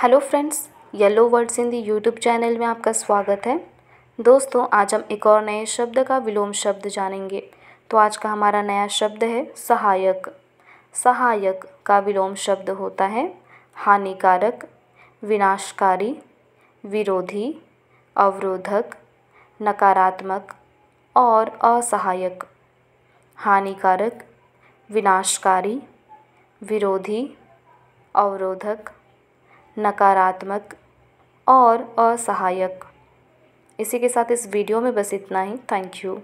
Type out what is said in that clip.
hello friends yellow words in the YouTube channel में आपका स्वागत है दोस्तों आज हम एक और नए शब्द का विलोम शब्द जानेंगे तो आज का हमारा नया शब्द है सहायक सहायक का विलोम शब्द होता है हानिकारक विनाशकारी विरोधी अवरोधक नकारात्मक और असहायक हानिकारक विनाशकारी विरोधी अवरोधक नकारात्मक और असहायक इसी के साथ इस वीडियो में बस इतना ही थैंक यू